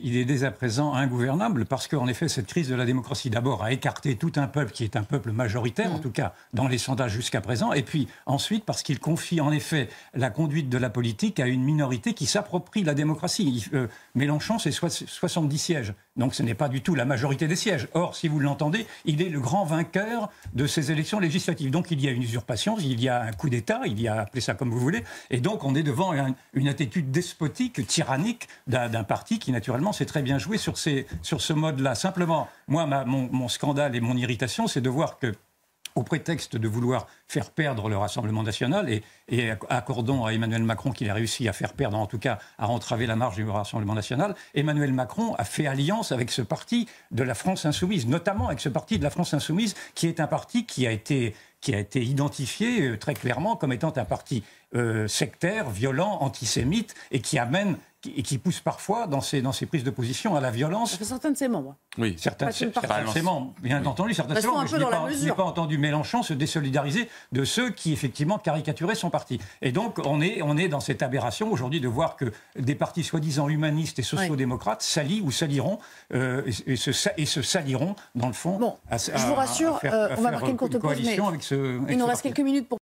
Il est dès à présent ingouvernable parce qu'en effet, cette crise de la démocratie, d'abord, a écarté tout un peuple qui est un peuple majoritaire, en mm. tout cas dans les sondages jusqu'à présent, et puis ensuite parce qu'il confie en effet la conduite de la politique à une minorité qui s'approprie la démocratie. Euh, Mélenchon, c'est 70 sièges. Donc ce n'est pas du tout la majorité des sièges. Or, si vous l'entendez, il est le grand vainqueur de ces élections législatives. Donc il y a une usurpation, il y a un coup d'État, il y a appelez ça comme vous voulez. Et donc on est devant une attitude despotique, tyrannique d'un parti qui naturellement s'est très bien joué sur, ce mode-là. Simplement, moi, mon scandale et mon irritation, c'est de voir que au prétexte de vouloir faire perdre le Rassemblement national et, accordons à Emmanuel Macron qu'il a réussi à faire perdre, en tout cas à entraver la marge du Rassemblement national, Emmanuel Macron a fait alliance avec ce parti de la France insoumise, notamment avec ce parti de la France insoumise, qui est un parti qui a été, qui a été identifié euh, très clairement comme étant un parti euh, sectaire, violent, antisémite, et qui amène et qui pousse parfois dans ces dans ses prises de position à la violence. Certains de ses membres. Oui, certains, de ses membres, bien entendu, certains de ses membres. Je n'ai pas, entendu Mélenchon se désolidariser de ceux qui, effectivement, caricaturaient son parti. Et donc, on est, on est dans cette aberration aujourd'hui de voir que des partis soi-disant humanistes et sociodémocrates démocrates s'allient ou s'allieront euh, et, se, et se saliront, dans le fond. Bon, je vous rassure, euh, on va marquer une courte pause. avec ce, il nous reste quelques minutes pour.